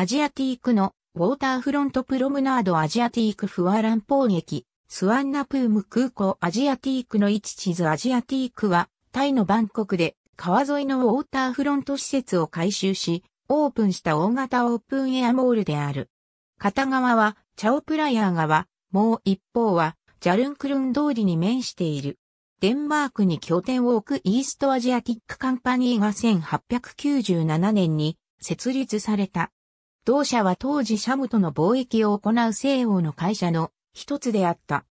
アジアティークのウォーターフロントプロムナードアジアティークフワランポー駅、スワンナプーム空港アジアティークの位置地図アジアティークは、タイのバンコクで川沿いのウォーターフロント施設を改修し、オープンした大型オープンエアモールである。片側はチャオプラヤー側、もう一方はジャルンクルン通りに面している。デンマークに拠点を置くイーストアジアティックカンパニーが1897年に設立された。同社は当時シャムとの貿易を行う西欧の会社の一つであった。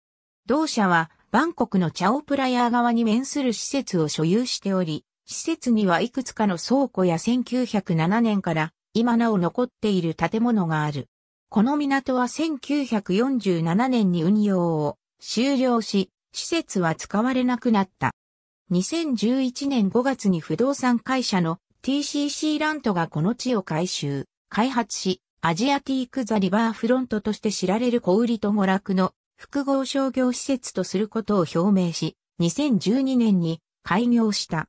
同社はバンコクのチャオプラヤー側に面する施設を所有しており、施設にはいくつかの倉庫や1907年から今なお残っている建物がある。この港は1947年に運用を終了し、施設は使われなくなった。2011年5月に不動産会社の TCC ラントがこの地を改修。開発し、アジアティークザリバーフロントとして知られる小売と娯楽の複合商業施設とすることを表明し、2012年に開業した。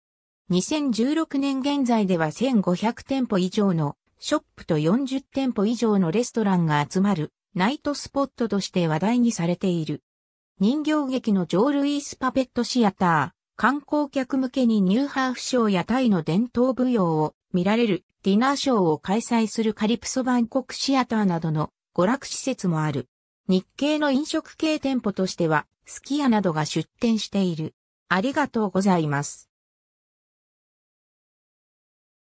2016年現在では1500店舗以上のショップと40店舗以上のレストランが集まるナイトスポットとして話題にされている。人形劇のジョールイースパペットシアター、観光客向けにニューハーフショーやタイの伝統舞踊を見られるディナーショーを開催するカリプソバンコクシアターなどの娯楽施設もある。日系の飲食系店舗としては、すき家などが出店している。ありがとうございます。